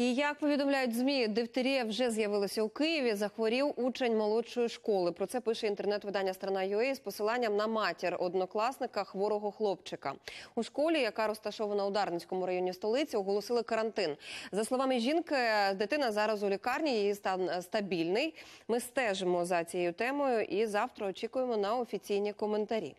І як повідомляють змі, дифтерія вже з'явилася у Києві. Захворів учень молодшої школи. Про це пише інтернет-видання страна «Страна.UA» з посиланням на матір однокласника хворого хлопчика. У школі, яка розташована у Дарницькому районі столиці, оголосили карантин. За словами жінки, дитина зараз у лікарні. Її стан стабільний. Ми стежимо за цією темою і завтра очікуємо на офіційні коментарі.